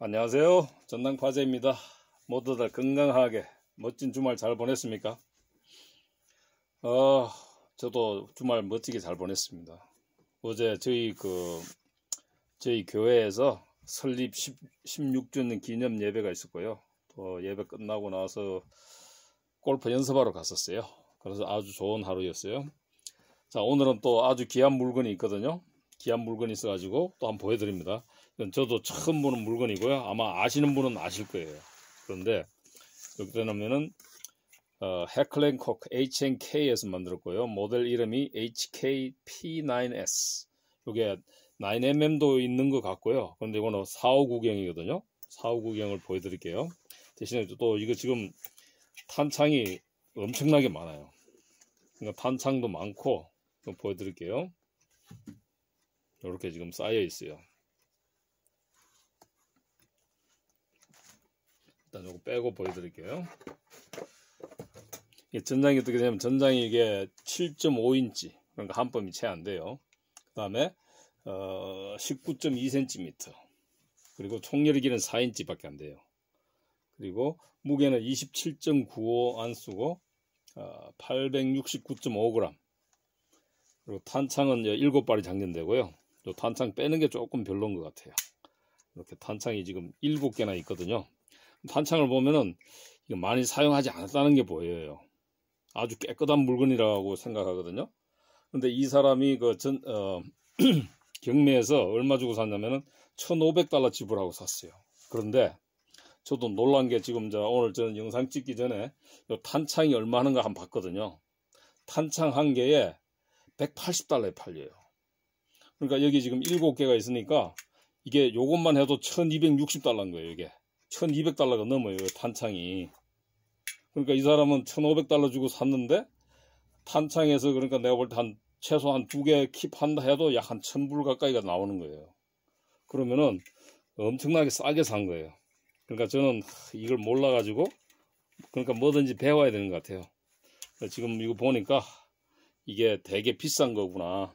안녕하세요 전당파제입니다 모두들 건강하게 멋진 주말 잘 보냈습니까 어 저도 주말 멋지게 잘 보냈습니다 어제 저희 그 저희 교회에서 설립 10, 16주년 기념 예배가 있었고요 또 예배 끝나고 나서 골프 연습하러 갔었어요 그래서 아주 좋은 하루였어요 자 오늘은 또 아주 귀한 물건이 있거든요 귀한 물건이 있어 가지고 또 한번 보여드립니다 저도 처음 보는 물건이고요. 아마 아시는 분은 아실 거예요. 그런데 여기다 놓면은 어, 해클랭콕 HNK에서 만들었고요. 모델 이름이 HKP9S. 이게 9mm도 있는 것 같고요. 그런데 이거는 4590이거든요. 4590을 보여드릴게요. 대신에 또 이거 지금 탄창이 엄청나게 많아요. 그러니까 탄창도 많고 보여드릴게요. 이렇게 지금 쌓여 있어요. 일단 요거 빼고 보여드릴게요. 이게 전장이 어떻게 되냐면 전장이 이게 7.5인치 그러니까 한범이채안 돼요. 그 다음에 어 19.2cm 그리고 총열의 길은 4인치밖에 안 돼요. 그리고 무게는 27.95 안쓰고 어, 869.5g 그리고 탄창은 7발이 장전되고요. 요 탄창 빼는 게 조금 별로인것 같아요. 이렇게 탄창이 지금 7개나 있거든요. 판창을 보면은 이거 많이 사용하지 않았다는 게 보여요. 아주 깨끗한 물건이라고 생각하거든요. 근데 이 사람이 그 전, 어, 경매에서 얼마 주고 샀냐면은 1,500달러 지불하고 샀어요. 그런데 저도 놀란 게 지금 저 오늘 저는 영상 찍기 전에 요 탄창이 얼마 하는가 한번 봤거든요. 탄창 한 개에 180달러에 팔려요. 그러니까 여기 지금 7개가 있으니까 이게 요것만 해도 1260달러인 거예요, 이게. 1200달러가 넘어요 탄창이 그러니까 이 사람은 1500달러 주고 샀는데 탄창에서 그러니까 내가 볼 때 한 최소 한 두 개 킵한다 해도 약 한 1000불 가까이가 나오는 거예요 그러면은 엄청나게 싸게 산 거예요 그러니까 저는 이걸 몰라 가지고 그러니까 뭐든지 배워야 되는 것 같아요 그러니까 지금 이거 보니까 이게 되게 비싼 거구나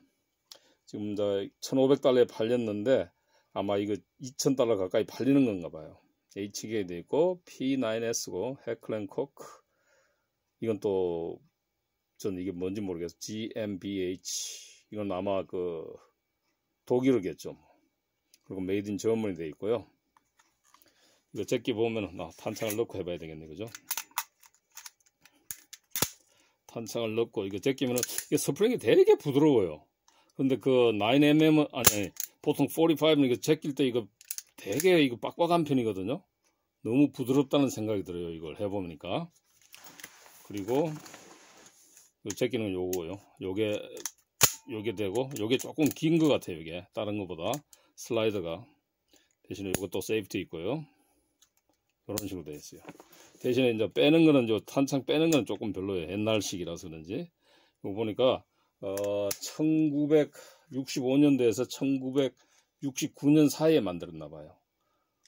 지금 1500달러에 팔렸는데 아마 이거 2000달러 가까이 팔리는 건가 봐요 H게이도 있고 P9S고 해클랜코크 이건 또 전 이게 뭔지 모르겠어 GmbH 이건 아마 그 독일어겠죠 그리고 메이드 인 저머니 돼 있고요 이거 제끼 보면은 아, 탄창을 넣고 해봐야 되겠네 그죠 탄창을 넣고 이거 제끼면은 이게 스프링이 되게 부드러워요 근데 그 9mm 아니, 아니 보통 45는 이거 제낄 때 이거 되게 이거 빡빡한 편이거든요. 너무 부드럽다는 생각이 들어요. 이걸 해보니까. 그리고 요제 끼는 요거요. 요게 요게 되고 요게 조금 긴 것 같아요. 이게 다른 것보다 슬라이드가 대신에 요것도 세이프티 있고요. 이런 식으로 되어 있어요. 대신에 이제 빼는 거는 저 탄창 빼는 거는 조금 별로예요. 옛날식이라서 그런지. 이거 보니까 어, 1965년대에서 1900 69년 사이에 만들었나 봐요.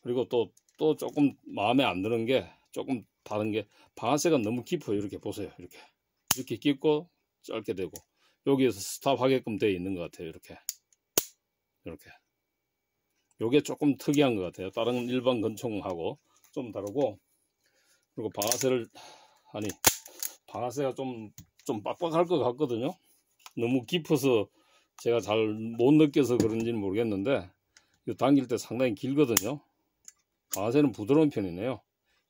그리고 또, 또 조금 마음에 안 드는 게 조금 다른 게 방아쇠가 너무 깊어요. 이렇게 보세요. 이렇게. 이렇게 깊고 짧게 되고 여기에서 스탑 하게끔 되어 있는 것 같아요. 이렇게. 이렇게. 요게 조금 특이한 것 같아요. 다른 일반 건총하고 좀 다르고 그리고 방아쇠를 아니 방아쇠가 좀 좀 빡빡할 것 같거든요. 너무 깊어서 제가 잘 못 느껴서 그런지는 모르겠는데 이 당길 때 상당히 길거든요. 방아쇠는 부드러운 편이네요.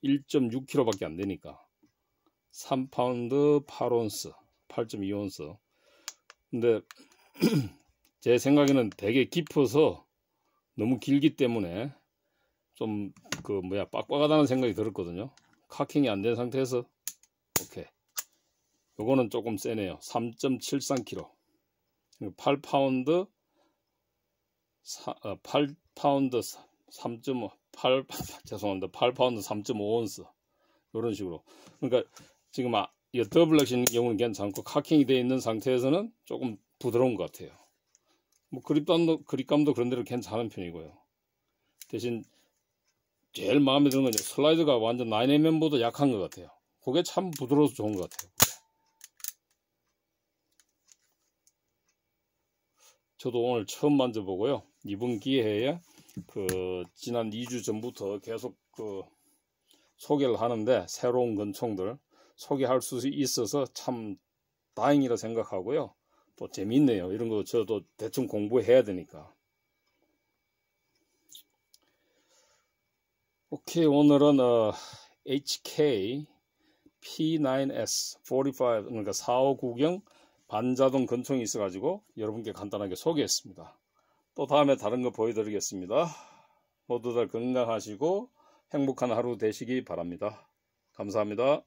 1.6kg밖에 안 되니까 3파운드 8온스 8.2온스 근데 제 생각에는 되게 깊어서 너무 길기 때문에 좀 그 뭐야 빡빡하다는 생각이 들었거든요 카킹이 안 된 상태에서 오케이 요거는 조금 세네요 3.73kg 8파운드 8파운드 3.5 8 죄송합니다. 8파운드 3.5온스 이런 식으로 그러니까 지금 아, 이 더블 렉신 경우는 괜찮고 카킹이 되어 있는 상태에서는 조금 부드러운 것 같아요. 뭐 그립감도 그립감도 그런 대로 괜찮은 편이고요. 대신 제일 마음에 드는 건 슬라이드가 완전 9mm 보다 약한 것 같아요. 그게 참 부드러워서 좋은 것 같아요. 저도 오늘 처음 만져보고요. 이번 기회에 그 지난 2주 전부터 계속 그 소개를 하는데 새로운 건총들 소개할 수 있어서 참 다행이라 생각하고요. 또 재밌네요. 이런 거 저도 대충 공부해야 되니까. 오케이 오늘은 어, HK P9S 45 그러니까 4590 반자동 건총이 있어가지고 여러분께 간단하게 소개했습니다. 또 다음에 다른 거 보여드리겠습니다. 모두들 건강하시고 행복한 하루 되시기 바랍니다. 감사합니다.